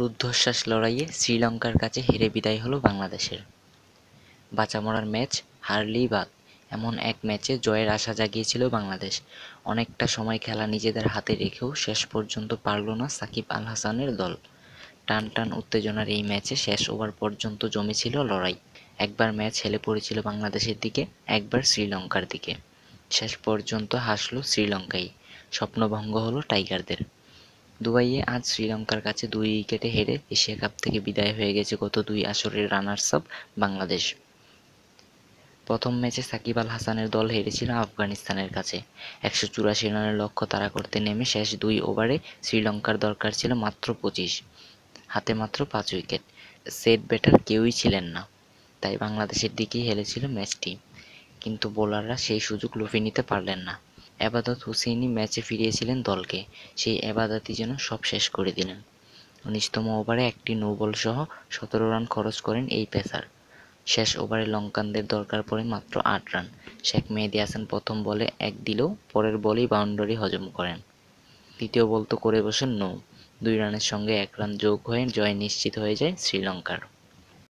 রুদ্ধশ্বাস লড়াইয়ে শ্রীলঙ্কার কাছে হেরে বিদায় হলো বাংলাদেশের বাঁচামরার ম্যাচ হারলেই বাদ এমন এক ম্যাচে জয়ের আশা জাগিয়েছিল বাংলাদেশ অনেকটা সময় খেলা নিজেদের হাতে রেখেও শেষ পর্যন্ত পারল না সাকিব আল হাসানের দল টান টান উত্তেজনার এই ম্যাচে শেষ ওভার পর্যন্ত জমেছিল লড়াই একবার ম্যাচ হেলে পড়েছিল বাংলাদেশের দিকে একবার শ্রীলঙ্কার দিকে শেষ পর্যন্ত হাসল শ্রীলঙ্কাই স্বপ্নভঙ্গ হলো টাইগারদের দুবাইয়ে আজ শ্রীলঙ্কার কাছে দুই উইকেটে হেরে এশিয়া কাপ থেকে বিদায় হয়ে গেছে গত দুই আসরের রানার্স আপ বাংলাদেশ প্রথম ম্যাচে সাকিব আল হাসানের দল হেরেছিল আফগানিস্তানের কাছে একশো চুরাশি রানের লক্ষ্য তাড়া করতে নেমে শেষ দুই ওভারে শ্রীলঙ্কার দরকার ছিল মাত্র পঁচিশ হাতে মাত্র পাঁচ উইকেট সেট ব্যাটার কেউই ছিলেন না তাই বাংলাদেশের দিকেই হেরেছিল ম্যাচটি কিন্তু বোলাররা সেই সুযোগ লুফে নিতে পারলেন না এবাদত হুসেইনি ম্যাচে ফিরিয়েছিলেন দলকে সেই এবাদাতই যেন সব শেষ করে দিলেন উনিশতম ওভারে একটি নোবল সহ সতেরো রান খরচ করেন এই পেসার শেষ ওভারে লঙ্কানদের দরকার পড়ে মাত্র আট রান শেখ মেহেদি হাসান প্রথম বলে এক দিলেও পরের বলেই বাউন্ডারি হজম করেন তৃতীয় বল তো করে বসেন নৌ দুই রানের সঙ্গে এক রান যোগ হয়ে জয় নিশ্চিত হয়ে যায় শ্রীলঙ্কার